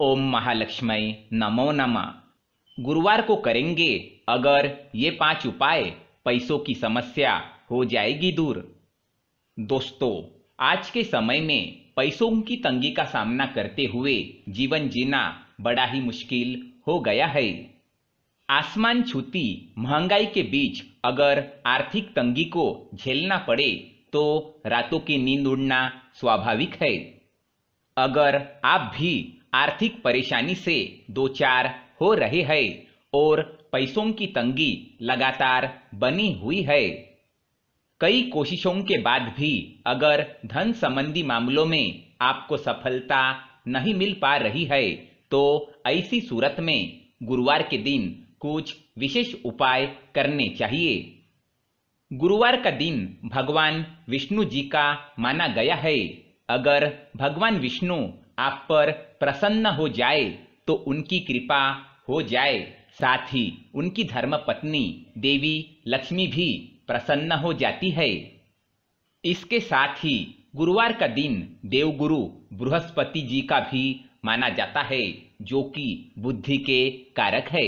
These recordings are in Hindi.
ओम महालक्ष्मी नमो नमा गुरुवार को करेंगे अगर ये पांच उपाय पैसों की समस्या हो जाएगी दूर दोस्तों आज के समय में पैसों की तंगी का सामना करते हुए जीवन जीना बड़ा ही मुश्किल हो गया है आसमान छूती महंगाई के बीच अगर आर्थिक तंगी को झेलना पड़े तो रातों की नींद उड़ना स्वाभाविक है अगर आप भी आर्थिक परेशानी से दो चार हो रहे हैं और पैसों की तंगी लगातार बनी हुई है कई कोशिशों के बाद भी अगर धन संबंधी मामलों में आपको सफलता नहीं मिल पा रही है तो ऐसी सूरत में गुरुवार के दिन कुछ विशेष उपाय करने चाहिए गुरुवार का दिन भगवान विष्णु जी का माना गया है अगर भगवान विष्णु आप पर प्रसन्न हो जाए तो उनकी कृपा हो जाए साथ ही उनकी धर्म पत्नी देवी लक्ष्मी भी प्रसन्न हो जाती है इसके साथ ही गुरुवार का दिन देवगुरु बृहस्पति जी का भी माना जाता है जो कि बुद्धि के कारक है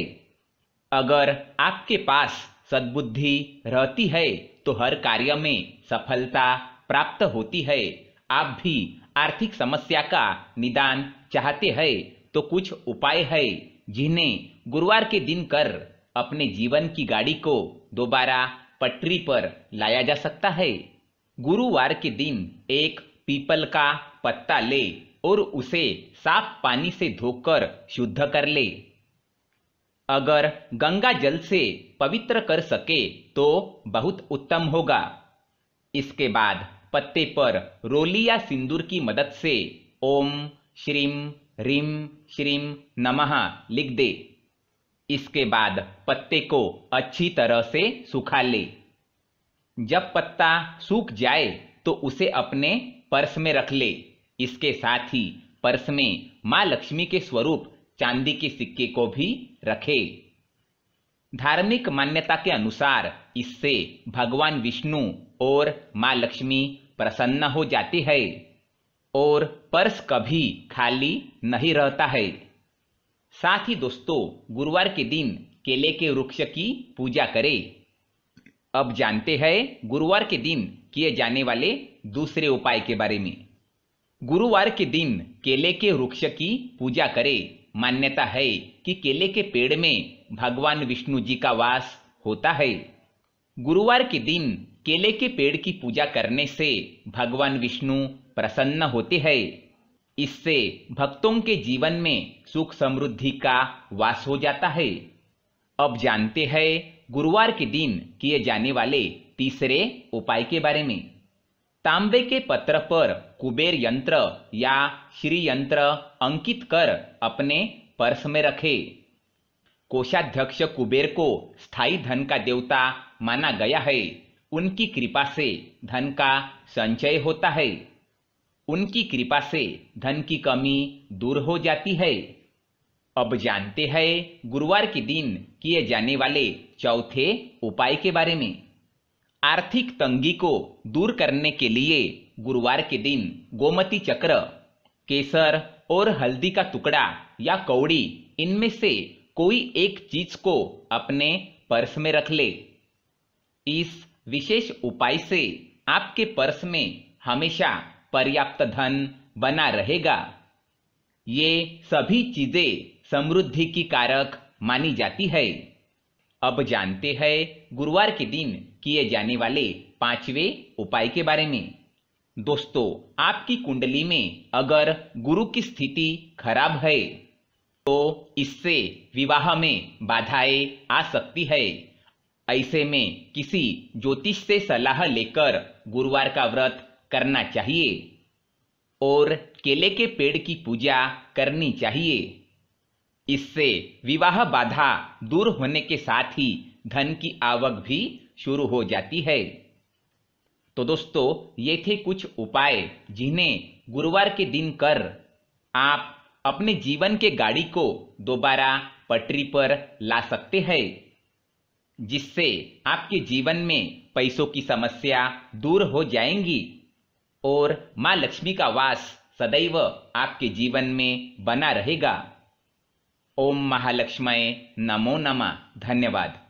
अगर आपके पास सद्बुद्धि रहती है तो हर कार्य में सफलता प्राप्त होती है आप भी आर्थिक समस्या का निदान चाहते हैं तो कुछ उपाय है जिन्हें गुरुवार के दिन कर अपने जीवन की गाड़ी को दोबारा पटरी पर लाया जा सकता है गुरुवार के दिन एक पीपल का पत्ता ले और उसे साफ पानी से धोकर शुद्ध कर ले अगर गंगा जल से पवित्र कर सके तो बहुत उत्तम होगा इसके बाद पत्ते पर रोली या सिंदूर की मदद से ओम श्रीम ह्रीम श्रीम नमः लिख दे इसके बाद पत्ते को अच्छी तरह से सुखा ले जब पत्ता सूख जाए तो उसे अपने पर्स में रख ले इसके साथ ही पर्स में माँ लक्ष्मी के स्वरूप चांदी के सिक्के को भी रखे धार्मिक मान्यता के अनुसार इससे भगवान विष्णु और माँ लक्ष्मी प्रसन्न हो जाती है और पर्स कभी खाली नहीं रहता है साथ ही दोस्तों गुरुवार के दिन केले के वृक्ष की पूजा करें अब जानते हैं गुरुवार के दिन किए जाने वाले दूसरे उपाय के बारे में गुरुवार के दिन केले के वृक्ष की पूजा करें मान्यता है कि केले के पेड़ में भगवान विष्णु जी का वास होता है गुरुवार के दिन केले के पेड़ की पूजा करने से भगवान विष्णु प्रसन्न होते हैं इससे भक्तों के जीवन में सुख समृद्धि का वास हो जाता है अब जानते हैं गुरुवार के दिन किए जाने वाले तीसरे उपाय के बारे में तांबे के पत्र पर कुबेर यंत्र या श्री यंत्र अंकित कर अपने पर्स में रखे कोषाध्यक्ष कुबेर को स्थायी धन का देवता माना गया है उनकी कृपा से धन का संचय होता है उनकी कृपा से धन की कमी दूर हो जाती है अब जानते हैं गुरुवार के दिन किए जाने वाले चौथे उपाय के बारे में आर्थिक तंगी को दूर करने के लिए गुरुवार के दिन गोमती चक्र केसर और हल्दी का टुकड़ा या कौड़ी इनमें से कोई एक चीज को अपने पर्स में रख ले इस विशेष उपाय से आपके पर्स में हमेशा पर्याप्त धन बना रहेगा ये सभी चीजें समृद्धि की कारक मानी जाती है अब जानते हैं गुरुवार के दिन किए जाने वाले पांचवें उपाय के बारे में दोस्तों आपकी कुंडली में अगर गुरु की स्थिति खराब है तो इससे विवाह में बाधाएं आ सकती है ऐसे में किसी ज्योतिष से सलाह लेकर गुरुवार का व्रत करना चाहिए और केले के पेड़ की पूजा करनी चाहिए इससे विवाह बाधा दूर होने के साथ ही धन की आवक भी शुरू हो जाती है तो दोस्तों ये थे कुछ उपाय जिन्हें गुरुवार के दिन कर आप अपने जीवन के गाड़ी को दोबारा पटरी पर ला सकते हैं जिससे आपके जीवन में पैसों की समस्या दूर हो जाएंगी और माँ लक्ष्मी का वास सदैव आपके जीवन में बना रहेगा ओम महालक्ष्मय नमो नमः धन्यवाद